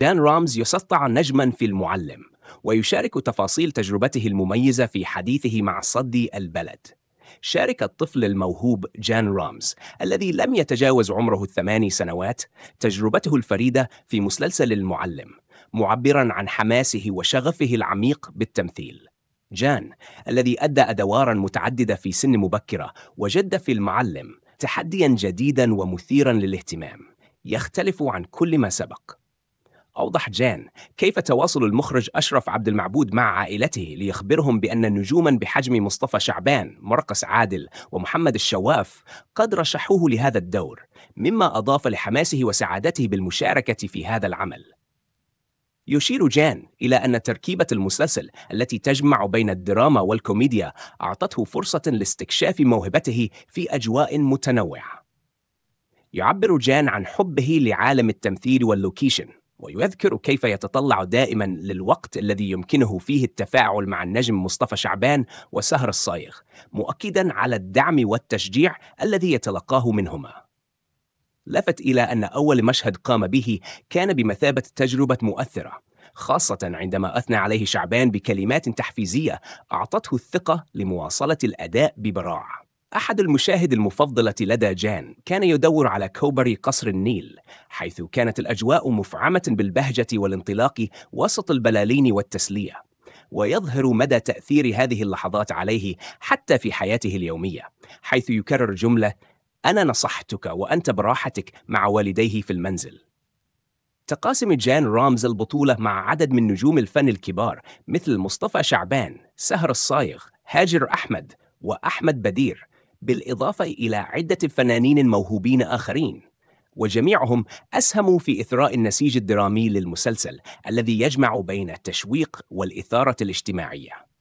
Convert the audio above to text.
دان رامز يسطع نجما في المعلم ويشارك تفاصيل تجربته المميزة في حديثه مع صدي البلد شارك الطفل الموهوب جان رامز الذي لم يتجاوز عمره الثماني سنوات تجربته الفريدة في مسلسل المعلم معبرا عن حماسه وشغفه العميق بالتمثيل جان الذي أدى أدوارا متعددة في سن مبكرة وجد في المعلم تحديا جديدا ومثيرا للاهتمام يختلف عن كل ما سبق أوضح جان كيف تواصل المخرج أشرف عبد المعبود مع عائلته ليخبرهم بأن نجوما بحجم مصطفى شعبان، مرقس عادل ومحمد الشواف قد رشحوه لهذا الدور، مما أضاف لحماسه وسعادته بالمشاركة في هذا العمل. يشير جان إلى أن تركيبة المسلسل التي تجمع بين الدراما والكوميديا أعطته فرصة لاستكشاف موهبته في أجواء متنوعة. يعبر جان عن حبه لعالم التمثيل واللوكيشن ويذكر كيف يتطلع دائما للوقت الذي يمكنه فيه التفاعل مع النجم مصطفى شعبان وسهر الصايغ مؤكدا على الدعم والتشجيع الذي يتلقاه منهما لفت الى ان اول مشهد قام به كان بمثابه تجربه مؤثره خاصة عندما أثنى عليه شعبان بكلمات تحفيزية أعطته الثقة لمواصلة الأداء ببراعة. أحد المشاهد المفضلة لدى جان كان يدور على كوبري قصر النيل حيث كانت الأجواء مفعمة بالبهجة والانطلاق وسط البلالين والتسلية ويظهر مدى تأثير هذه اللحظات عليه حتى في حياته اليومية حيث يكرر جملة أنا نصحتك وأنت براحتك مع والديه في المنزل تقاسم جان رامز البطولة مع عدد من نجوم الفن الكبار مثل مصطفى شعبان، سهر الصايغ، هاجر أحمد، وأحمد بدير بالإضافة إلى عدة فنانين موهوبين آخرين وجميعهم أسهموا في إثراء النسيج الدرامي للمسلسل الذي يجمع بين التشويق والإثارة الاجتماعية